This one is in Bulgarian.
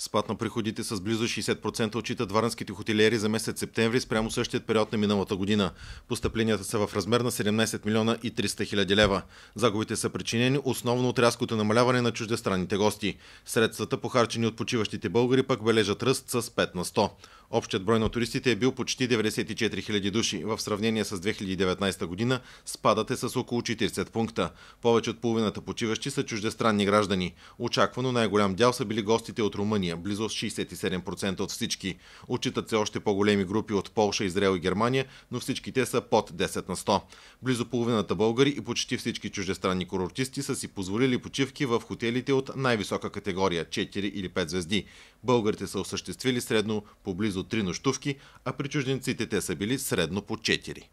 Спад на приходите с близо 60% отчитат варенските хотелиери за месец септември спрямо същият период на миналата година. Постъпленията са в размер на 17 милиона и 300 хиляди лева. Загубите са причинени основно от рязкото намаляване на чуждестранните гости. Средствата, похарчени от почиващите българи, пък бележат ръст с 5 на 100. Общият брой на туристите е бил почти 94 000 души. В сравнение с 2019 година спадът е с около 40 пункта. Повече от половината почиващи са чуждестранни граждани. Очаквано най-голям дял са били гостите от Румъния, близо 67% от всички. Отчитат се още по-големи групи от Полша, Израел и Германия, но всичките са под 10 на 100. Близо половината българи и почти всички чуждестранни курортисти са си позволили почивки в хотелите от най-висока категория 4 или 5 звезди българите са осъществили средно по близо 3 нощувки, а при чужденците те са били средно по 4.